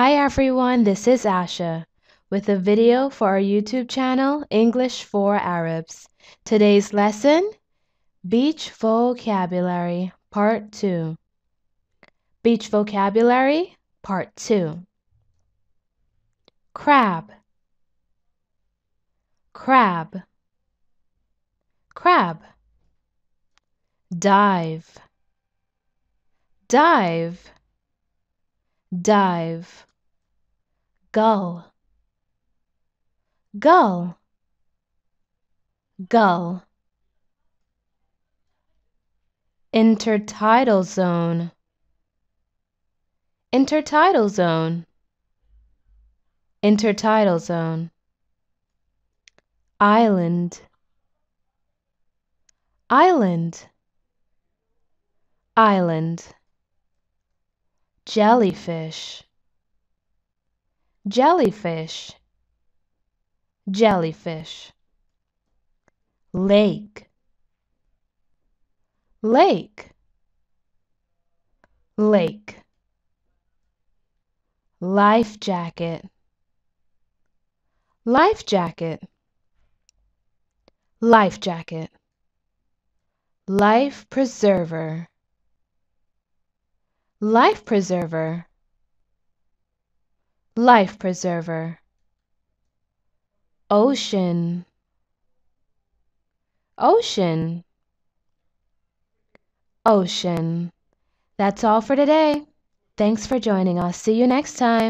Hi everyone, this is Asha with a video for our YouTube channel, English for Arabs. Today's lesson, Beach Vocabulary, Part 2. Beach Vocabulary, Part 2. Crab. Crab. Crab. Dive. Dive. Dive gull gull gull intertidal zone intertidal zone intertidal zone island island island jellyfish jellyfish jellyfish lake lake lake life jacket life jacket life jacket life preserver life preserver life preserver ocean ocean ocean that's all for today thanks for joining us see you next time